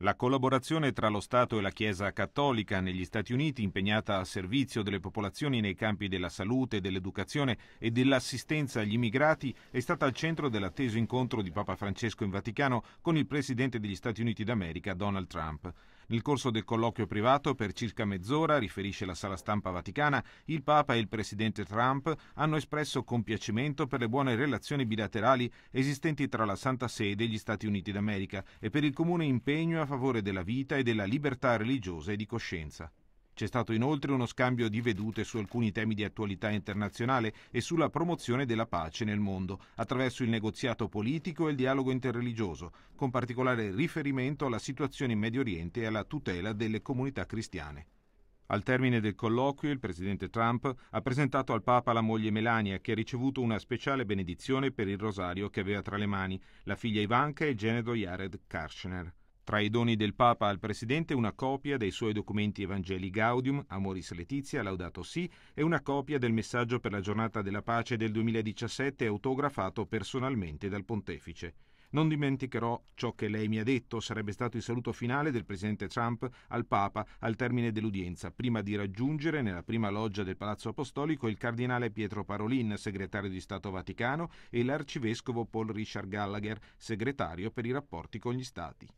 La collaborazione tra lo Stato e la Chiesa cattolica negli Stati Uniti, impegnata a servizio delle popolazioni nei campi della salute, dell'educazione e dell'assistenza agli immigrati, è stata al centro dell'atteso incontro di Papa Francesco in Vaticano con il Presidente degli Stati Uniti d'America, Donald Trump. Nel corso del colloquio privato, per circa mezz'ora, riferisce la sala stampa vaticana, il Papa e il Presidente Trump hanno espresso compiacimento per le buone relazioni bilaterali esistenti tra la Santa Sede e gli Stati Uniti d'America e per il comune impegno a favore della vita e della libertà religiosa e di coscienza. C'è stato inoltre uno scambio di vedute su alcuni temi di attualità internazionale e sulla promozione della pace nel mondo, attraverso il negoziato politico e il dialogo interreligioso, con particolare riferimento alla situazione in Medio Oriente e alla tutela delle comunità cristiane. Al termine del colloquio il presidente Trump ha presentato al Papa la moglie Melania che ha ricevuto una speciale benedizione per il rosario che aveva tra le mani, la figlia Ivanka e il genero Jared Karshner. Tra i doni del Papa al Presidente una copia dei suoi documenti Evangelii Gaudium, Amoris Letizia, Laudato Si e una copia del messaggio per la giornata della pace del 2017 autografato personalmente dal Pontefice. Non dimenticherò ciò che lei mi ha detto, sarebbe stato il saluto finale del presidente Trump al Papa al termine dell'udienza, prima di raggiungere nella prima loggia del Palazzo Apostolico il cardinale Pietro Parolin, segretario di Stato Vaticano, e l'arcivescovo Paul Richard Gallagher, segretario per i rapporti con gli Stati.